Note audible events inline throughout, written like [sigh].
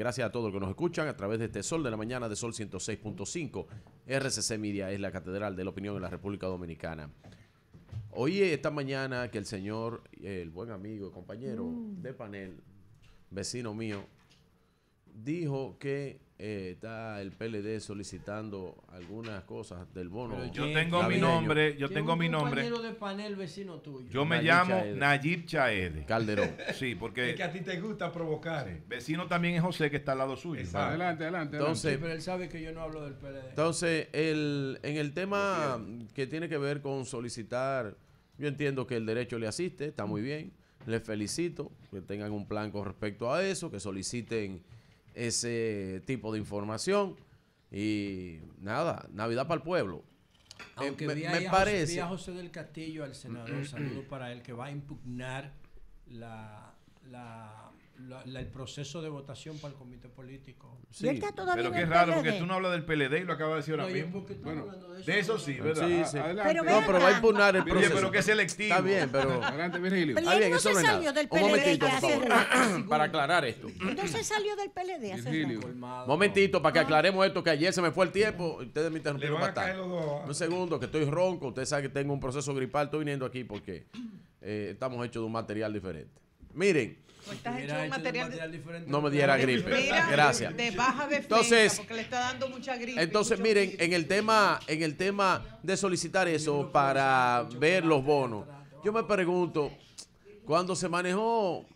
Gracias a todos los que nos escuchan a través de este Sol de la Mañana de Sol 106.5. RCC Media es la Catedral de la Opinión en la República Dominicana. Oí eh, esta mañana, que el señor, el buen amigo y compañero mm. de panel, vecino mío, dijo que eh, está el PLD solicitando algunas cosas del bono. yo tengo mi nombre, yo tengo mi nombre. de panel vecino tuyo. Yo me llamo Nayib Chaede. Calderón. [laughs] Sí, porque es que a ti te gusta provocar. Vecino también es José que está al lado suyo. Adelante, adelante. Entonces, él sabe que yo no hablo del PLD. Entonces, en el tema que tiene que ver con solicitar, yo entiendo que el derecho le asiste, está muy bien. Les felicito que tengan un plan con respecto a eso, que soliciten ese tipo de información. Y nada, Navidad para el pueblo. Eh, Aunque me, parece. José, José del Castillo, al senador, [clears throat] saludo para él, que va a impugnar la la, el proceso de votación para el comité político. Sí, pero qué raro, porque tú no hablas del PLD y lo acabas de decir ahora mismo. Bueno, de eso, eso sí, ¿verdad? Ah, ah, pero no, pero va a impugnar el proceso. pero que selectivo. Está bien, pero... [laughs] Adelante, Virgilio. bien, eso Un momentito, [clears throat] para aclarar esto. se salió del PLD Momentito, para que ah. aclaremos esto, que ayer se me fue el tiempo. Ustedes me interrumpieron bastante. Un segundo, que estoy ronco. Ustedes saben que tengo un proceso gripal. Estoy viniendo aquí porque eh, estamos hechos de un material diferente. Miren. Pues no me pues diera gripe. Gracias. entonces, Entonces, miren, en el tema, en el tema de solicitar eso para ver los bonos, yo me pregunto, cuando se manejó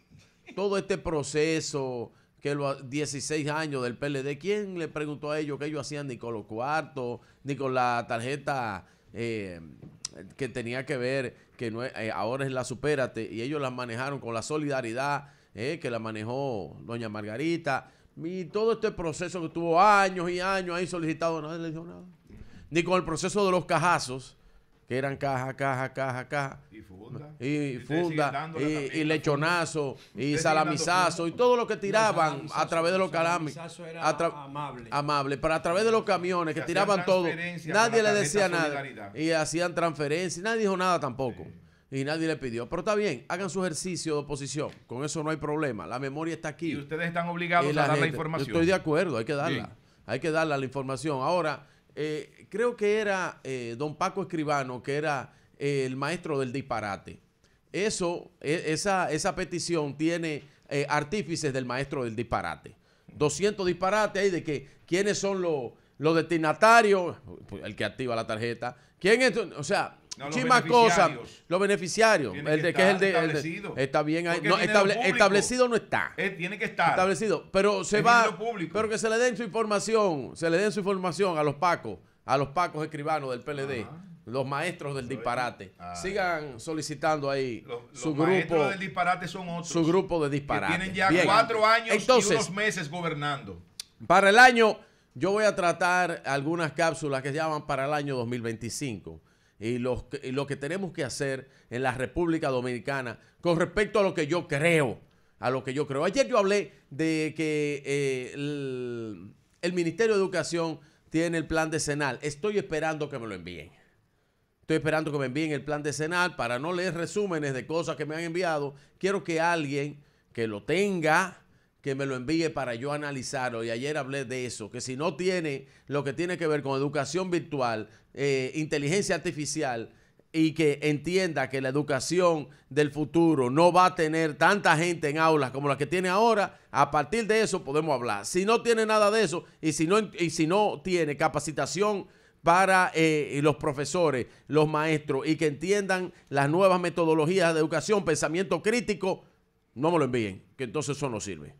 todo este proceso, que los 16 años del PLD, ¿quién le preguntó a ellos que ellos hacían ni con los cuartos, ni con la tarjeta eh, que tenía que ver, que no, eh, ahora es la supérate, y ellos la manejaron con la solidaridad eh, que la manejó doña Margarita, y todo este proceso que tuvo años y años ahí solicitado, nadie le dijo nada. Ni con el proceso de los cajazos, que eran caja, caja, caja, caja. Y funda. Y, funda, y, lechonazo, y salamizazo, y todo lo que tiraban a través de los calames. amable. Amable, pero a través de los camiones que tiraban todo. Nadie le decía nada. Y hacían transferencias, nadie dijo nada tampoco. Y nadie le pidió. Pero está bien, hagan su ejercicio de oposición. Con eso no hay problema. La memoria está aquí. Y ustedes están obligados a dar la información. Estoy de acuerdo, hay que darla. Hay que darla la información. Ahora, eh, creo que era eh, don Paco Escribano, que era eh, el maestro del disparate. Eso, e, esa, esa petición tiene artífices del maestro del disparate. 200 disparates ahí de que quiénes son los, destinatarios, pues, el que activa la tarjeta, quién o sea, no, muchísimas cosas. Los beneficiarios. el de, que, es el de, establecido. está bien ahí. establecido no está. Eh, tiene que estar. Establecido. Pero se va. Pero que se le den su información. Se le den su información a los pacos. A los pacos escribanos del PLD. Los maestros del disparate. Ah, Sigan solicitando ahí su grupo. maestros del disparate son otros. Su grupo de disparate. tienen ya cuatro años y unos meses gobernando. Para el año, yo voy a tratar algunas cápsulas que se llaman para el año 2025 y lo, lo que tenemos que hacer en la República Dominicana con respecto a lo que yo creo, a lo que yo creo. Ayer yo hablé de que eh, el, Ministerio de Educación tiene el plan decenal. Estoy esperando que me lo envíen. Estoy esperando que me envíen el plan decenal para no leer resúmenes de cosas que me han enviado. Quiero que alguien que lo tenga, que me lo envíe para yo analizarlo. Y ayer hablé de eso, que si no tiene lo que tiene que ver con educación virtual, eh, inteligencia artificial, y que entienda que la educación del futuro no va a tener tanta gente en aulas como la que tiene ahora, a partir de eso podemos hablar. Si no tiene nada de eso y si no, y si no tiene capacitación para eh, los profesores, los maestros y que entiendan las nuevas metodologías de educación, pensamiento crítico, no me lo envíen, que entonces eso no sirve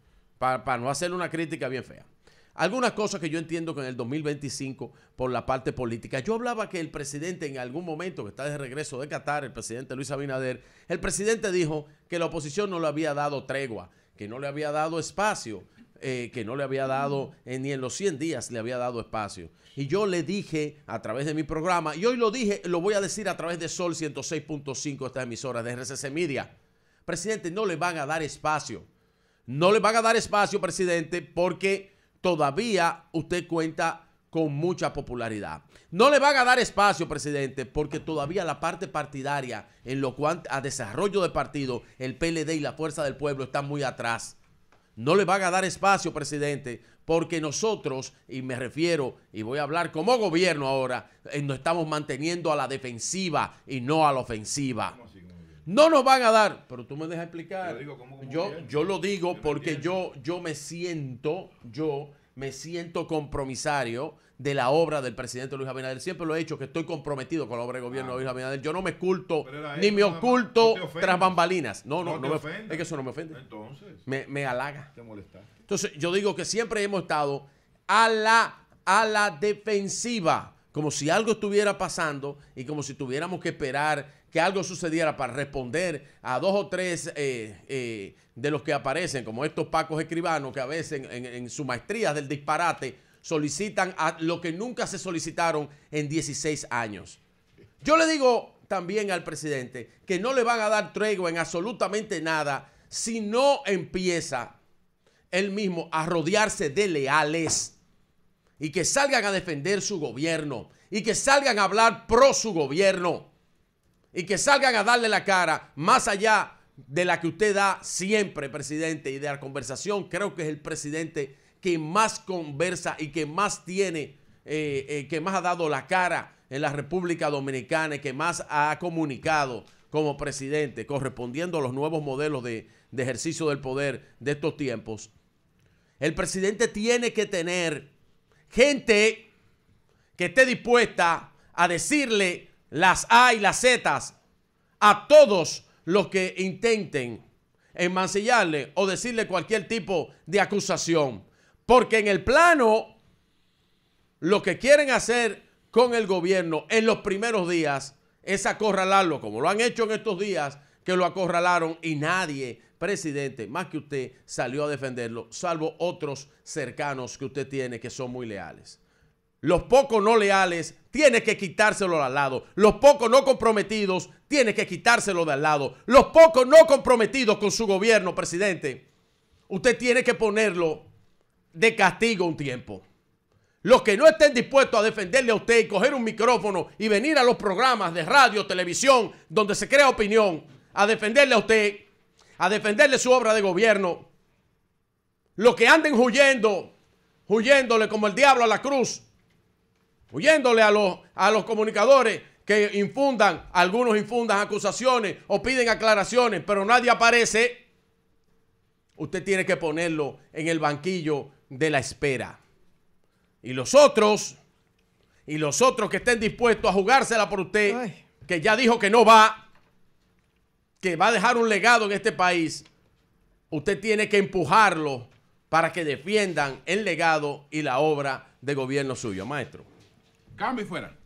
para, no hacer una crítica bien fea. Algunas cosas que yo entiendo que en el 2025 por la parte política. Yo hablaba que el presidente en algún momento que está de regreso de Qatar, el presidente Luis Abinader, el presidente dijo que la oposición no le había dado tregua, que no le había dado espacio, eh, que no le había dado, eh, ni en los 100 días le había dado espacio. Y yo le dije a través de mi programa, y hoy lo dije, lo voy a decir a través de Sol 106.5, esta emisora de RCC Media, presidente, no le van a dar espacio no le van a dar espacio, presidente, porque todavía usted cuenta con mucha popularidad. No le van a dar espacio, presidente, porque todavía la parte partidaria en lo cuanto a desarrollo de partido, el PLD y la Fuerza del Pueblo están muy atrás. No le van a dar espacio, presidente, porque nosotros, y me refiero, y voy a hablar como gobierno ahora, eh, nos estamos manteniendo a la defensiva y no a la ofensiva no nos van a dar, pero tú me dejas explicar. Yo, yo, lo digo porque yo, yo me siento, yo me siento compromisario de la obra del presidente Luis Abinader. Siempre lo he hecho, que estoy comprometido con la obra del gobierno de Luis ah. Abinader. Yo no me oculto, ni me oculto tras bambalinas. No, no, no, me me, es que eso no me ofende. Entonces, me, halaga. Te Entonces, yo digo que siempre hemos estado a la, a la defensiva como si algo estuviera pasando y como si tuviéramos que esperar que algo sucediera para responder a dos o tres eh, eh, de los que aparecen, como estos pacos escribanos que a veces en, su maestría del disparate solicitan a lo que nunca se solicitaron en 16 años. Yo le digo también al presidente que no le van a dar tregua en absolutamente nada si no empieza él mismo a rodearse de leales y que salgan a defender su gobierno y que salgan a hablar pro su gobierno y que salgan a darle la cara más allá de la que usted da siempre, presidente, y de la conversación, creo que es el presidente que más conversa y que más tiene, eh, eh, que más ha dado la cara en la República Dominicana y que más ha comunicado como presidente, correspondiendo a los nuevos modelos de, de ejercicio del poder de estos tiempos. El presidente tiene que tener gente que esté dispuesta a decirle las A y las Z a todos los que intenten enmancillarle o decirle cualquier tipo de acusación. Porque en el plano, lo que quieren hacer con el gobierno en los primeros días es acorralarlo, como lo han hecho en estos días que lo acorralaron y nadie presidente, más que usted, salió a defenderlo, salvo otros cercanos que usted tiene que son muy leales. Los pocos no leales tiene que quitárselo al lado. Los pocos no comprometidos tiene que quitárselo de al lado. Los pocos no comprometidos con su gobierno, presidente, usted tiene que ponerlo de castigo un tiempo. Los que no estén dispuestos a defenderle a usted y coger un micrófono y venir a los programas de radio, televisión, donde se crea opinión, a defenderle a usted, a defenderle su obra de gobierno. Los que anden huyendo, huyéndole como el diablo a la cruz, huyéndole a los, a los comunicadores que infundan, algunos infundan acusaciones o piden aclaraciones, pero nadie aparece. Usted tiene que ponerlo en el banquillo de la espera. Y los otros, y los otros que estén dispuestos a jugársela por usted, que ya dijo que no va, que va a dejar un legado en este país, usted tiene que empujarlo para que defiendan el legado y la obra de gobierno suyo, maestro. Cambio y fuera.